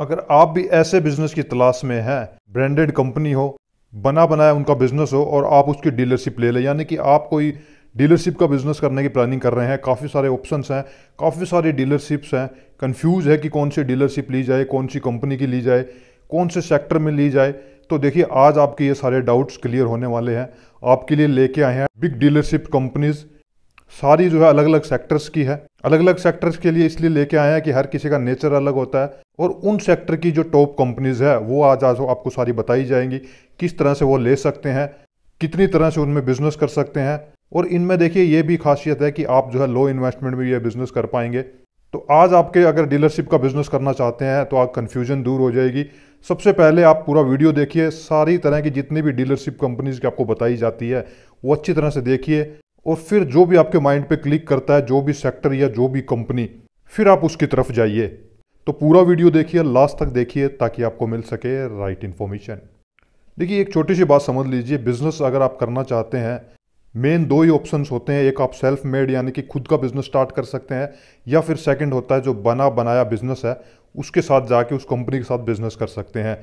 अगर आप भी ऐसे बिजनेस की तलाश में हैं ब्रांडेड कंपनी हो बना बनाया उनका बिजनेस हो और आप उसकी डीलरशिप ले लें यानी कि आप कोई डीलरशिप का बिजनेस करने की प्लानिंग कर रहे हैं काफ़ी सारे ऑप्शंस हैं काफ़ी सारी डीलरशिप्स हैं कंफ्यूज है कि कौन सी डीलरशिप ली जाए कौन सी कंपनी की ली जाए कौन से सेक्टर में ली जाए तो देखिए आज आपके ये सारे डाउट्स क्लियर होने वाले हैं आपके लिए लेके आए हैं बिग डीलरशिप कंपनीज सारी जो है अलग अलग सेक्टर्स की है अलग अलग सेक्टर्स के लिए इसलिए लेके आए हैं कि हर किसी का नेचर अलग होता है और उन सेक्टर की जो टॉप कंपनीज़ है वो आज आज आपको सारी बताई जाएंगी किस तरह से वो ले सकते हैं कितनी तरह से उनमें बिजनेस कर सकते हैं और इनमें देखिए ये भी खासियत है कि आप जो है लो इन्वेस्टमेंट में ये बिज़नेस कर पाएंगे तो आज आपके अगर डीलरशिप का बिज़नेस करना चाहते हैं तो आप कन्फ्यूजन दूर हो जाएगी सबसे पहले आप पूरा वीडियो देखिए सारी तरह की जितनी भी डीलरशिप कंपनीज़ की आपको बताई जाती है वो अच्छी तरह से देखिए और फिर जो भी आपके माइंड पे क्लिक करता है जो भी सेक्टर या जो भी कंपनी फिर आप उसकी तरफ जाइए तो पूरा वीडियो देखिए लास्ट तक देखिए ताकि आपको मिल सके राइट इन्फॉर्मेशन देखिए एक छोटी सी बात समझ लीजिए बिजनेस अगर आप करना चाहते हैं मेन दो ही ऑप्शंस होते हैं एक आप सेल्फ मेड यानी कि खुद का बिजनेस स्टार्ट कर सकते हैं या फिर सेकंड होता है जो बना बनाया बिजनेस है उसके साथ जाके उस कंपनी के साथ बिजनेस कर सकते हैं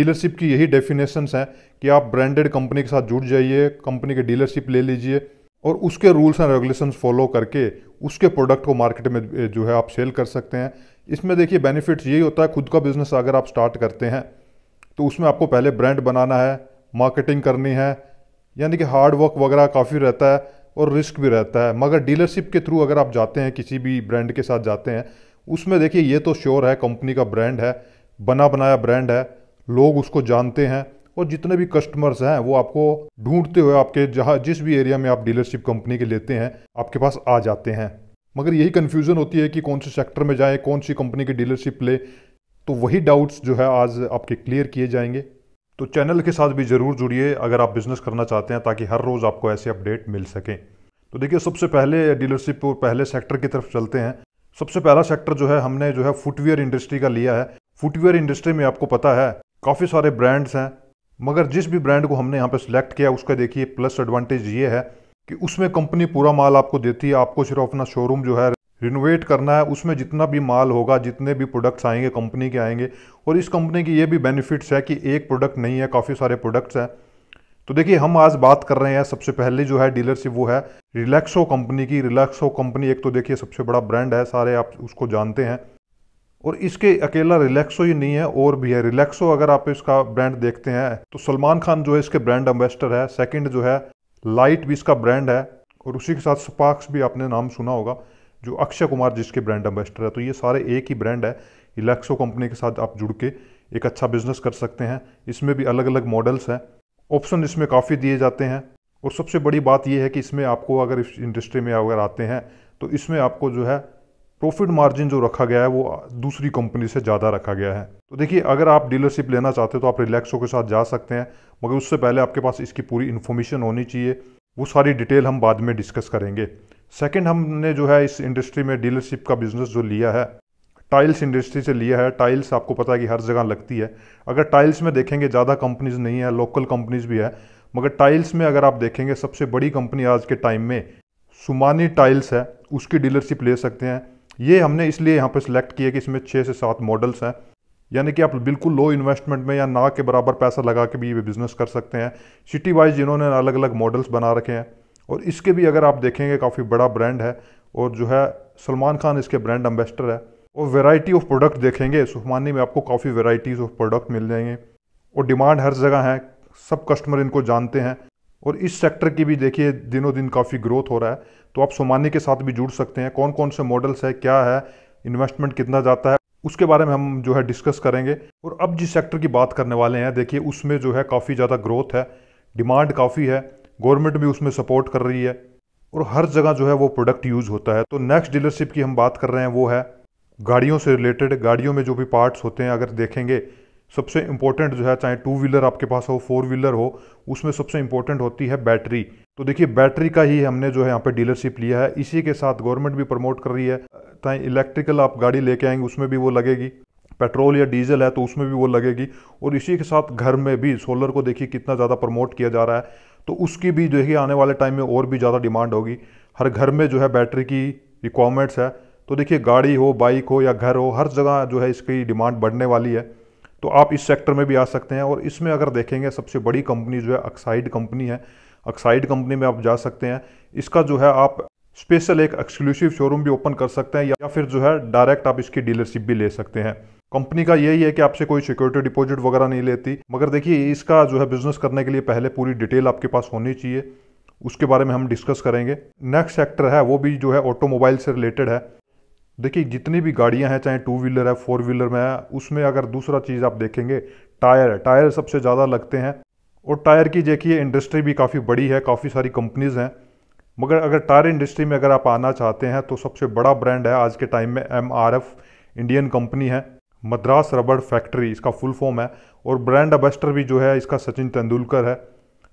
डीलरशिप की यही डेफिनेशंस हैं कि आप ब्रांडेड कंपनी के साथ जुड़ जाइए कंपनी के डीलरशिप ले लीजिए और उसके रूल्स एंड रेगुलेशंस फॉलो करके उसके प्रोडक्ट को मार्केट में जो है आप सेल कर सकते हैं इसमें देखिए बेनिफिट्स यही होता है खुद का बिज़नेस अगर आप स्टार्ट करते हैं तो उसमें आपको पहले ब्रांड बनाना है मार्केटिंग करनी है यानी कि हार्ड वर्क वगैरह काफ़ी रहता है और रिस्क भी रहता है मगर डीलरशिप के थ्रू अगर आप जाते हैं किसी भी ब्रांड के साथ जाते हैं उसमें देखिए ये तो श्योर है कंपनी का ब्रांड है बना बनाया ब्रांड है लोग उसको जानते हैं और जितने भी कस्टमर्स हैं वो आपको ढूंढते हुए आपके जहाँ जिस भी एरिया में आप डीलरशिप कंपनी के लेते हैं आपके पास आ जाते हैं मगर यही कन्फ्यूज़न होती है कि कौन से सेक्टर में जाएँ कौन सी कंपनी की डीलरशिप ले तो वही डाउट्स जो है आज आपके क्लियर किए जाएंगे तो चैनल के साथ भी ज़रूर जुड़िए अगर आप बिज़नेस करना चाहते हैं ताकि हर रोज़ आपको ऐसे अपडेट मिल सकें तो देखिए सबसे पहले डीलरशिप और पहले सेक्टर की तरफ चलते हैं सबसे पहला सेक्टर जो है हमने जो है फुटवेयर इंडस्ट्री का लिया है फुटवेयर इंडस्ट्री में आपको पता है काफ़ी सारे ब्रांड्स हैं मगर जिस भी ब्रांड को हमने यहाँ पर सिलेक्ट किया उसका देखिए प्लस एडवांटेज ये है कि उसमें कंपनी पूरा माल आपको देती है आपको सिर्फ अपना शोरूम जो है रिनोवेट करना है उसमें जितना भी माल होगा जितने भी प्रोडक्ट्स आएंगे कंपनी के आएंगे और इस कंपनी की ये भी बेनिफिट्स है कि एक प्रोडक्ट नहीं है काफ़ी सारे प्रोडक्ट्स हैं तो देखिए हम आज बात कर रहे हैं सबसे पहले जो है डीलरशिप वो है रिलैक्सो कंपनी की रिलैक्सो कंपनी एक तो देखिए सबसे बड़ा ब्रांड है सारे आप उसको जानते हैं और इसके अकेला रिलैक्सो ही नहीं है और भी है रिलैक्सो अगर आप इसका ब्रांड देखते हैं तो सलमान खान जो है इसके ब्रांड एम्बेसडर है सेकंड जो है लाइट भी इसका ब्रांड है और उसी के साथ स्पार्क्स भी आपने नाम सुना होगा जो अक्षय कुमार जिसके ब्रांड एम्बेस्टर है तो ये सारे एक ही ब्रांड है इलेक्सो कंपनी के साथ आप जुड़ के एक अच्छा बिजनेस कर सकते हैं इसमें भी अलग अलग मॉडल्स हैं ऑप्शन इसमें काफ़ी दिए जाते हैं और सबसे बड़ी बात यह है कि इसमें आपको अगर इस इंडस्ट्री में अगर आते हैं तो इसमें आपको जो है प्रॉफिट मार्जिन जो रखा गया है वो दूसरी कंपनी से ज़्यादा रखा गया है तो देखिए अगर आप डीलरशिप लेना चाहते हो तो आप रिलैक्सो के साथ जा सकते हैं मगर उससे पहले आपके पास इसकी पूरी इन्फॉर्मेशन होनी चाहिए वो सारी डिटेल हम बाद में डिस्कस करेंगे सेकेंड हमने जो है इस इंडस्ट्री में डीलरशिप का बिजनेस जो लिया है टाइल्स इंडस्ट्री से लिया है टाइल्स आपको पता है कि हर जगह लगती है अगर टाइल्स में देखेंगे ज़्यादा कंपनीज नहीं है लोकल कंपनीज भी है मगर टाइल्स में अगर आप देखेंगे सबसे बड़ी कंपनी आज के टाइम में सुमानी टाइल्स है उसकी डीलरशिप ले सकते हैं ये हमने इसलिए यहाँ पर सिलेक्ट किया कि इसमें छः से सात मॉडल्स हैं यानी कि आप बिल्कुल लो इन्वेस्टमेंट में या ना के बराबर पैसा लगा के भी ये बिज़नेस कर सकते हैं सिटी वाइज इन्होंने अलग अलग मॉडल्स बना रखे हैं और इसके भी अगर आप देखेंगे काफ़ी बड़ा ब्रांड है और जो है सलमान खान इसके ब्रांड एम्बेसडर है और वेराइटी ऑफ प्रोडक्ट देखेंगे सुफमानी में आपको काफ़ी वेराइटीज़ ऑफ प्रोडक्ट मिल जाएंगे और डिमांड हर जगह है सब कस्टमर इनको जानते हैं और इस सेक्टर की भी देखिए दिनों दिन काफ़ी ग्रोथ हो रहा है तो आप सोमानी के साथ भी जुड़ सकते हैं कौन कौन से मॉडल्स है क्या है इन्वेस्टमेंट कितना जाता है उसके बारे में हम जो है डिस्कस करेंगे और अब जिस सेक्टर की बात करने वाले हैं देखिए उसमें जो है काफ़ी ज़्यादा ग्रोथ है डिमांड काफ़ी है गवर्नमेंट भी उसमें सपोर्ट कर रही है और हर जगह जो है वो प्रोडक्ट यूज़ होता है तो नेक्स्ट डीलरशिप की हम बात कर रहे हैं वो है गाड़ियों से रिलेटेड गाड़ियों में जो भी पार्ट्स होते हैं अगर देखेंगे सबसे इम्पोर्टेंट जो है चाहे टू व्हीलर आपके पास हो फोर व्हीलर हो उसमें सबसे इम्पोर्टेंट होती है बैटरी तो देखिए बैटरी का ही हमने जो है यहाँ पे डीलरशिप लिया है इसी के साथ गवर्नमेंट भी प्रमोट कर रही है चाहे इलेक्ट्रिकल आप गाड़ी लेके आएंगे उसमें भी वो लगेगी पेट्रोल या डीजल है तो उसमें भी वो लगेगी और इसी के साथ घर में भी सोलर को देखिए कितना ज़्यादा प्रमोट किया जा रहा है तो उसकी भी जो है आने वाले टाइम में और भी ज़्यादा डिमांड होगी हर घर में जो है बैटरी की रिक्वायरमेंट्स है तो देखिए गाड़ी हो बाइक हो या घर हो हर जगह जो है इसकी डिमांड बढ़ने वाली है तो आप इस सेक्टर में भी आ सकते हैं और इसमें अगर देखेंगे सबसे बड़ी कंपनी जो है अक्साइड कंपनी है अक्साइड कंपनी में आप जा सकते हैं इसका जो है आप स्पेशल एक एक्सक्लूसिव शोरूम भी ओपन कर सकते हैं या फिर जो है डायरेक्ट आप इसकी डीलरशिप भी ले सकते हैं कंपनी का यही है कि आपसे कोई सिक्योरिटी डिपॉजिट वगैरह नहीं लेती मगर देखिए इसका जो है बिजनेस करने के लिए पहले पूरी डिटेल आपके पास होनी चाहिए उसके बारे में हम डिस्कस करेंगे नेक्स्ट सेक्टर है वो भी जो है ऑटोमोबाइल से रिलेटेड है देखिए जितनी भी गाड़ियां हैं चाहे टू व्हीलर है फोर व्हीलर में है उसमें अगर दूसरा चीज़ आप देखेंगे टायर टायर सबसे ज़्यादा लगते हैं और टायर की देखिए इंडस्ट्री भी काफ़ी बड़ी है काफ़ी सारी कंपनीज़ हैं मगर अगर टायर इंडस्ट्री में अगर आप आना चाहते हैं तो सबसे बड़ा ब्रांड है आज के टाइम में एम इंडियन कंपनी है मद्रास रबड़ फैक्ट्री इसका फुल फॉर्म है और ब्रांड अबेस्टर भी जो है इसका सचिन तेंदुलकर है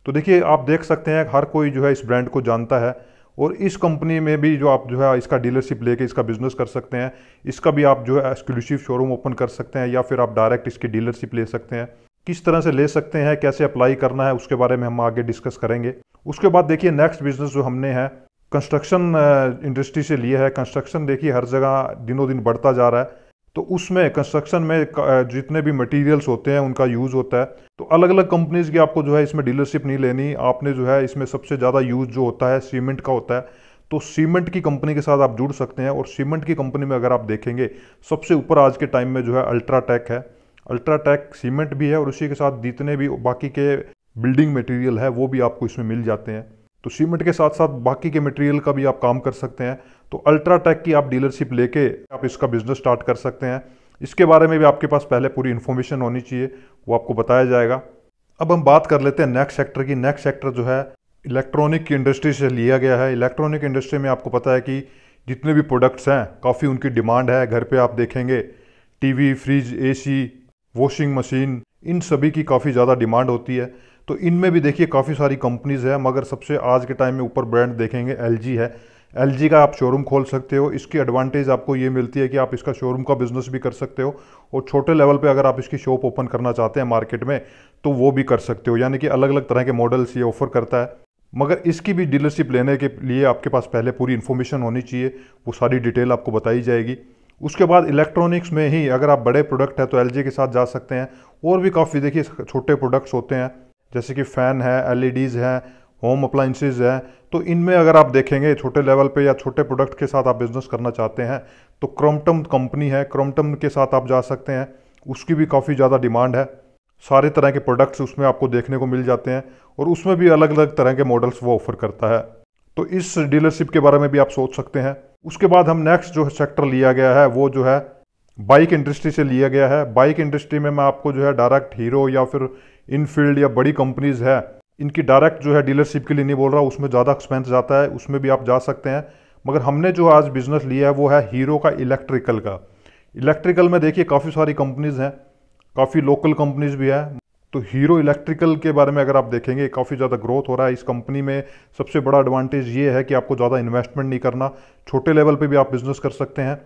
तो देखिए आप देख सकते हैं हर कोई जो है इस ब्रांड को जानता है और इस कंपनी में भी जो आप जो है इसका डीलरशिप लेके इसका बिजनेस कर सकते हैं इसका भी आप जो है एक्सक्लूसिव शोरूम ओपन कर सकते हैं या फिर आप डायरेक्ट इसकी डीलरशिप ले सकते हैं किस तरह से ले सकते हैं कैसे अप्लाई करना है उसके बारे में हम आगे डिस्कस करेंगे उसके बाद देखिए नेक्स्ट बिजनेस जो हमने है कंस्ट्रक्शन इंडस्ट्री से लिए है कंस्ट्रक्शन देखिए हर जगह दिनों दिन बढ़ता जा रहा है तो उसमें कंस्ट्रक्शन में जितने भी मटेरियल्स होते हैं उनका यूज़ होता है तो अलग अलग कंपनीज़ की आपको जो है इसमें डीलरशिप नहीं लेनी आपने जो है इसमें सबसे ज़्यादा यूज़ जो होता है सीमेंट का होता है तो सीमेंट की कंपनी के साथ आप जुड़ सकते हैं और सीमेंट की कंपनी में अगर आप देखेंगे सबसे ऊपर आज के टाइम में जो है अल्ट्राटेक है अल्ट्राटेक सीमेंट भी है और उसी के साथ जितने भी बाकी के बिल्डिंग मटेरियल है वो भी आपको इसमें मिल जाते हैं तो सीमेंट के साथ साथ बाकी के मटेरियल का भी आप काम कर सकते हैं तो अल्ट्राटेक की आप डीलरशिप लेके आप इसका बिजनेस स्टार्ट कर सकते हैं इसके बारे में भी आपके पास पहले पूरी इन्फॉर्मेशन होनी चाहिए वो आपको बताया जाएगा अब हम बात कर लेते हैं नेक्स्ट सेक्टर की नेक्स्ट सेक्टर जो है इलेक्ट्रॉनिक की इंडस्ट्री से लिया गया है इलेक्ट्रॉनिक इंडस्ट्री में आपको पता है कि जितने भी प्रोडक्ट्स हैं काफ़ी उनकी डिमांड है घर पर आप देखेंगे टी फ्रिज ए वॉशिंग मशीन इन सभी की काफ़ी ज़्यादा डिमांड होती है तो इनमें भी देखिए काफ़ी सारी कंपनीज़ है मगर सबसे आज के टाइम में ऊपर ब्रांड देखेंगे एल है एल का आप शोरूम खोल सकते हो इसकी एडवांटेज आपको ये मिलती है कि आप इसका शोरूम का बिजनेस भी कर सकते हो और छोटे लेवल पे अगर आप इसकी शॉप ओपन करना चाहते हैं मार्केट में तो वो भी कर सकते हो यानी कि अलग अलग तरह के मॉडल्स ये ऑफर करता है मगर इसकी भी डीलरशिप लेने के लिए आपके पास पहले पूरी इन्फॉर्मेशन होनी चाहिए वो सारी डिटेल आपको बताई जाएगी उसके बाद इलेक्ट्रॉनिक्स में ही अगर आप बड़े प्रोडक्ट हैं तो एल के साथ जा सकते हैं और भी काफ़ी देखिए छोटे प्रोडक्ट्स होते हैं जैसे कि फ़ैन है एल हैं होम अप्लाइंसेज हैं तो इनमें अगर आप देखेंगे छोटे लेवल पे या छोटे प्रोडक्ट के साथ आप बिज़नेस करना चाहते हैं तो क्रोमटम कंपनी है क्रोमटम के साथ आप जा सकते हैं उसकी भी काफ़ी ज़्यादा डिमांड है सारे तरह के प्रोडक्ट्स उसमें आपको देखने को मिल जाते हैं और उसमें भी अलग अलग तरह के मॉडल्स वो ऑफर करता है तो इस डीलरशिप के बारे में भी आप सोच सकते हैं उसके बाद हम नेक्स्ट जो सेक्टर लिया गया है वो जो है बाइक इंडस्ट्री से लिया गया है बाइक इंडस्ट्री में मैं आपको जो है डायरेक्ट हीरो या फिर इनफील्ड या बड़ी कंपनीज है इनकी डायरेक्ट जो है डीलरशिप के लिए नहीं बोल रहा उसमें ज़्यादा एक्सपेंस जाता है उसमें भी आप जा सकते हैं मगर हमने जो आज बिजनेस लिया है वो है हीरो का इलेक्ट्रिकल का इलेक्ट्रिकल में देखिए काफ़ी सारी कंपनीज़ हैं काफ़ी लोकल कंपनीज भी है तो हीरो इलेक्ट्रिकल के बारे में अगर आप देखेंगे काफ़ी ज़्यादा ग्रोथ हो रहा है इस कंपनी में सबसे बड़ा एडवांटेज ये है कि आपको ज़्यादा इन्वेस्टमेंट नहीं करना छोटे लेवल पे भी आप बिज़नेस कर सकते हैं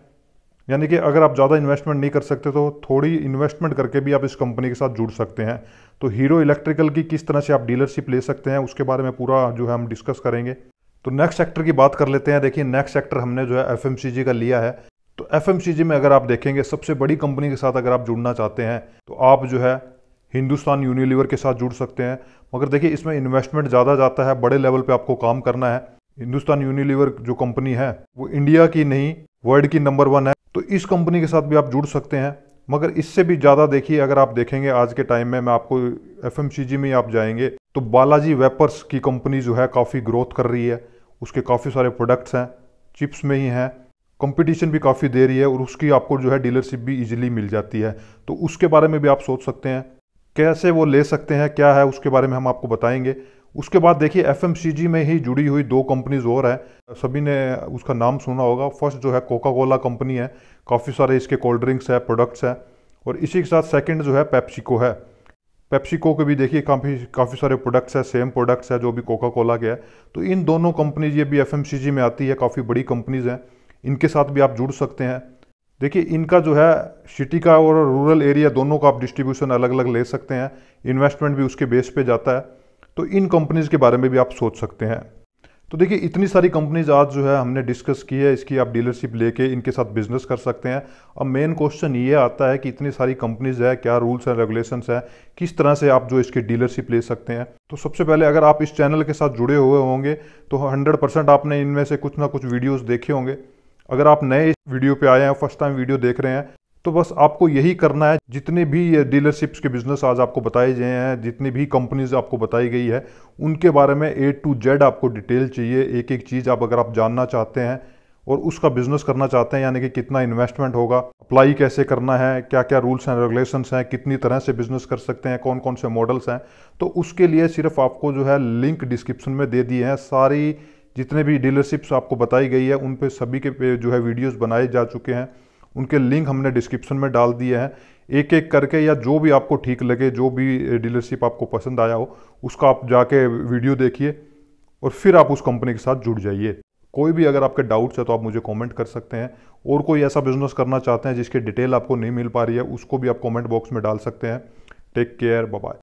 यानी कि अगर आप ज़्यादा इन्वेस्टमेंट नहीं कर सकते तो थोड़ी इन्वेस्टमेंट करके भी आप इस कंपनी के साथ जुड़ सकते हैं तो हीरो इलेक्ट्रिकल की किस तरह से आप डीलरशिप ले सकते हैं उसके बारे में पूरा जो है हम डिस्कस करेंगे तो नेक्स्ट सेक्टर की बात कर लेते हैं देखिए नेक्स्ट सेक्टर हमने जो है एफ का लिया है तो एफ में अगर आप देखेंगे सबसे बड़ी कंपनी के साथ अगर आप जुड़ना चाहते हैं तो आप जो है हिंदुस्तान यूनिलीवर के साथ जुड़ सकते हैं मगर देखिए इसमें इन्वेस्टमेंट ज़्यादा जाता है बड़े लेवल पर आपको काम करना है हिंदुस्तान यूनिलीवर जो कंपनी है वो इंडिया की नहीं वर्ल्ड की नंबर वन है तो इस कंपनी के साथ भी आप जुड़ सकते हैं मगर इससे भी ज़्यादा देखिए अगर आप देखेंगे आज के टाइम में मैं आपको एफ में आप जाएंगे तो बालाजी वेपर्स की कंपनी जो है काफ़ी ग्रोथ कर रही है उसके काफ़ी सारे प्रोडक्ट्स हैं चिप्स में ही हैं कंपटीशन भी काफ़ी दे रही है और उसकी आपको जो है डीलरशिप भी इजीली मिल जाती है तो उसके बारे में भी आप सोच सकते हैं कैसे वो ले सकते हैं क्या है उसके बारे में हम आपको बताएंगे उसके बाद देखिए एफ में ही जुड़ी हुई दो कंपनीज और हैं सभी ने उसका नाम सुना होगा फर्स्ट जो है कोका कोला कंपनी है काफ़ी सारे इसके कोल्ड ड्रिंक्स है प्रोडक्ट्स हैं और इसी के साथ सेकंड जो है पेप्सिको है पेप्सिको के भी देखिए काफ़ी काफ़ी सारे प्रोडक्ट्स हैं सेम प्रोडक्ट्स हैं जो भी कोका कोला के है तो इन दोनों कंपनीज ये भी एफ में आती है काफ़ी बड़ी कंपनीज हैं इनके साथ भी आप जुड़ सकते हैं देखिए इनका जो है सिटी का और रूरल एरिया दोनों का आप डिस्ट्रीब्यूशन अलग अलग ले सकते हैं इन्वेस्टमेंट भी उसके बेस पे जाता है तो इन कंपनीज़ के बारे में भी आप सोच सकते हैं तो देखिए इतनी सारी कंपनीज आज जो है हमने डिस्कस की है इसकी आप डीलरशिप लेके इनके साथ बिजनेस कर सकते हैं अब मेन क्वेश्चन ये आता है कि इतनी सारी कंपनीज है क्या रूल्स एंड रेगुलेशंस हैं किस तरह से आप जो इसकी डीलरशिप ले सकते हैं तो सबसे पहले अगर आप इस चैनल के साथ जुड़े हुए होंगे तो हंड्रेड परसेंट आपने इनमें से कुछ ना कुछ वीडियोज़ देखे होंगे अगर आप नए इस वीडियो पे आए हैं फर्स्ट टाइम वीडियो देख रहे हैं तो बस आपको यही करना है जितने भी डीलरशिप्स के बिजनेस आज आपको बताए गए हैं जितनी भी कंपनीज आपको बताई गई है उनके बारे में ए टू जेड आपको डिटेल चाहिए एक एक चीज़ आप अगर आप जानना चाहते हैं और उसका बिजनेस करना चाहते हैं यानी कि कितना इन्वेस्टमेंट होगा अप्लाई कैसे करना है क्या क्या रूल्स एंड रेगुलेशंस हैं कितनी तरह से बिजनेस कर सकते हैं कौन कौन से मॉडल्स हैं तो उसके लिए सिर्फ आपको जो है लिंक डिस्क्रिप्शन में दे दिए हैं सारी जितने भी डीलरशिप्स आपको बताई गई है उन पर सभी के पे जो है वीडियोज़ बनाए जा चुके हैं उनके लिंक हमने डिस्क्रिप्शन में डाल दिए हैं एक एक करके या जो भी आपको ठीक लगे जो भी डीलरशिप आपको पसंद आया हो उसका आप जाके वीडियो देखिए और फिर आप उस कंपनी के साथ जुड़ जाइए कोई भी अगर आपके डाउट्स है तो आप मुझे कमेंट कर सकते हैं और कोई ऐसा बिजनेस करना चाहते हैं जिसकी डिटेल आपको नहीं मिल पा रही है उसको भी आप कमेंट बॉक्स में डाल सकते हैं टेक केयर बाय